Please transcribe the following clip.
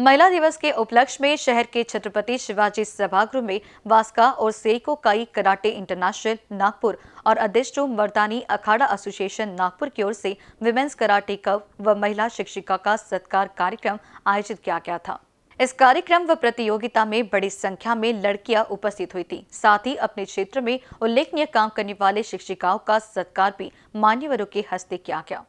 महिला दिवस के उपलक्ष्य में शहर के छत्रपति शिवाजी सभागृह में वास्का और सेको काई कराटे इंटरनेशनल नागपुर और अध्यक्ष मर्दानी अखाड़ा एसोसिएशन नागपुर की ओर से विमेंस कराटे कव व महिला शिक्षिका का सत्कार कार्यक्रम आयोजित किया गया था इस कार्यक्रम व प्रतियोगिता में बड़ी संख्या में लड़कियां उपस्थित हुई थी साथ ही अपने क्षेत्र में उल्लेखनीय काम करने वाले शिक्षिकाओं का सत्कार भी मान्यवरों के हस्ते किया गया